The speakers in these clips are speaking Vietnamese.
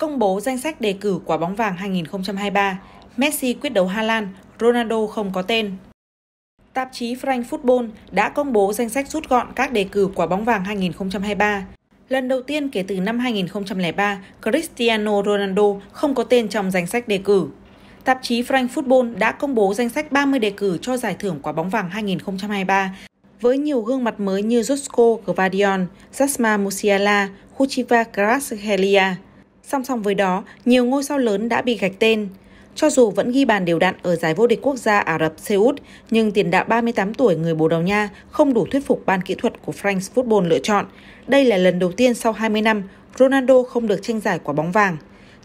công bố danh sách đề cử quả bóng vàng 2023, Messi quyết đấu Hà Lan, Ronaldo không có tên. Tạp chí Frank Football đã công bố danh sách rút gọn các đề cử quả bóng vàng 2023. Lần đầu tiên kể từ năm 2003, Cristiano Ronaldo không có tên trong danh sách đề cử. Tạp chí Frank Football đã công bố danh sách 30 đề cử cho giải thưởng quả bóng vàng 2023 với nhiều gương mặt mới như Josko Gvardiol, Sasma Musiala, Kuchiva Krashelia. Song song với đó, nhiều ngôi sao lớn đã bị gạch tên. Cho dù vẫn ghi bàn đều đặn ở giải vô địch quốc gia Ả Rập Xê Út, nhưng tiền đạo 38 tuổi người Bồ Đào Nha không đủ thuyết phục ban kỹ thuật của France Football lựa chọn. Đây là lần đầu tiên sau 20 năm Ronaldo không được tranh giải quả bóng vàng.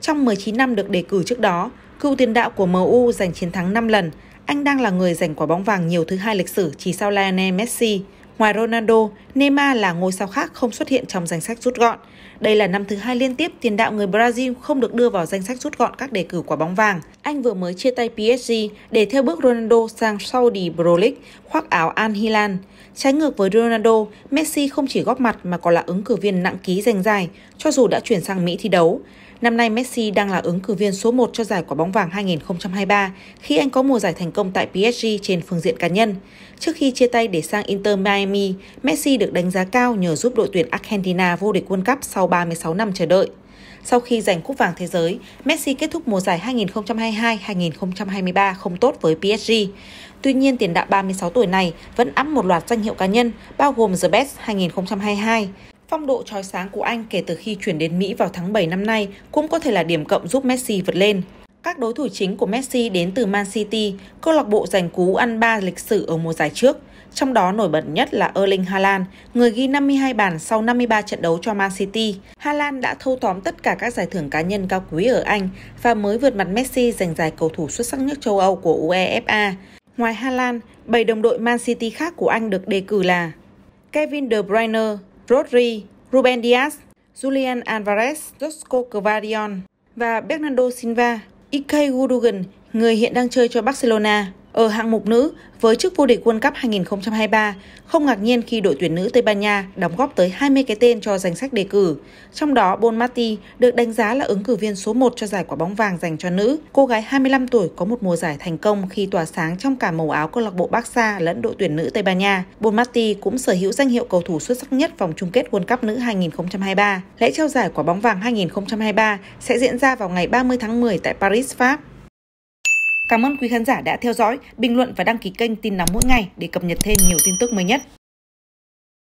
Trong 19 năm được đề cử trước đó, cựu tiền đạo của MU giành chiến thắng 5 lần, anh đang là người giành quả bóng vàng nhiều thứ hai lịch sử chỉ sau Lionel Messi. Ngoài Ronaldo, Neymar là ngôi sao khác không xuất hiện trong danh sách rút gọn. Đây là năm thứ hai liên tiếp tiền đạo người Brazil không được đưa vào danh sách rút gọn các đề cử quả bóng vàng. Anh vừa mới chia tay PSG để theo bước Ronaldo sang Saudi Pro League, khoác áo Al Hilal. Trái ngược với Ronaldo, Messi không chỉ góp mặt mà còn là ứng cử viên nặng ký giành giải, cho dù đã chuyển sang Mỹ thi đấu. Năm nay Messi đang là ứng cử viên số 1 cho giải quả bóng vàng 2023 khi anh có mùa giải thành công tại PSG trên phương diện cá nhân. Trước khi chia tay để sang Inter Miami, Messi được đánh giá cao nhờ giúp đội tuyển Argentina vô địch World Cup sau 36 năm chờ đợi. Sau khi giành cúp vàng thế giới, Messi kết thúc mùa giải 2022-2023 không tốt với PSG. Tuy nhiên, tiền đạo 36 tuổi này vẫn ẵm một loạt danh hiệu cá nhân, bao gồm The Best 2022, Phong độ trói sáng của Anh kể từ khi chuyển đến Mỹ vào tháng 7 năm nay cũng có thể là điểm cộng giúp Messi vượt lên. Các đối thủ chính của Messi đến từ Man City, câu lạc bộ giành cú ăn ba lịch sử ở mùa giải trước, trong đó nổi bật nhất là Erling Haaland, người ghi 52 bàn sau 53 trận đấu cho Man City. Haaland đã thâu tóm tất cả các giải thưởng cá nhân cao quý ở Anh và mới vượt mặt Messi giành giải cầu thủ xuất sắc nhất châu Âu của UEFA. Ngoài Haaland, 7 đồng đội Man City khác của Anh được đề cử là Kevin De Bruyne, Rodri, Ruben Dias, Julian Alvarez, Josko Kvarion và Bernardo Silva, Ike Gudogan, người hiện đang chơi cho Barcelona. Ở hạng mục nữ, với chức vô địch World Cup 2023, không ngạc nhiên khi đội tuyển nữ Tây Ban Nha đóng góp tới 20 cái tên cho danh sách đề cử. Trong đó, Bon Mati được đánh giá là ứng cử viên số 1 cho giải quả bóng vàng dành cho nữ. Cô gái 25 tuổi có một mùa giải thành công khi tỏa sáng trong cả màu áo câu lạc bộ Barca lẫn đội tuyển nữ Tây Ban Nha. Bon Mati cũng sở hữu danh hiệu cầu thủ xuất sắc nhất vòng chung kết World Cup nữ 2023. Lễ trao giải quả bóng vàng 2023 sẽ diễn ra vào ngày 30 tháng 10 tại Paris, Pháp. Cảm ơn quý khán giả đã theo dõi, bình luận và đăng ký kênh Tin Nóng mỗi ngày để cập nhật thêm nhiều tin tức mới nhất.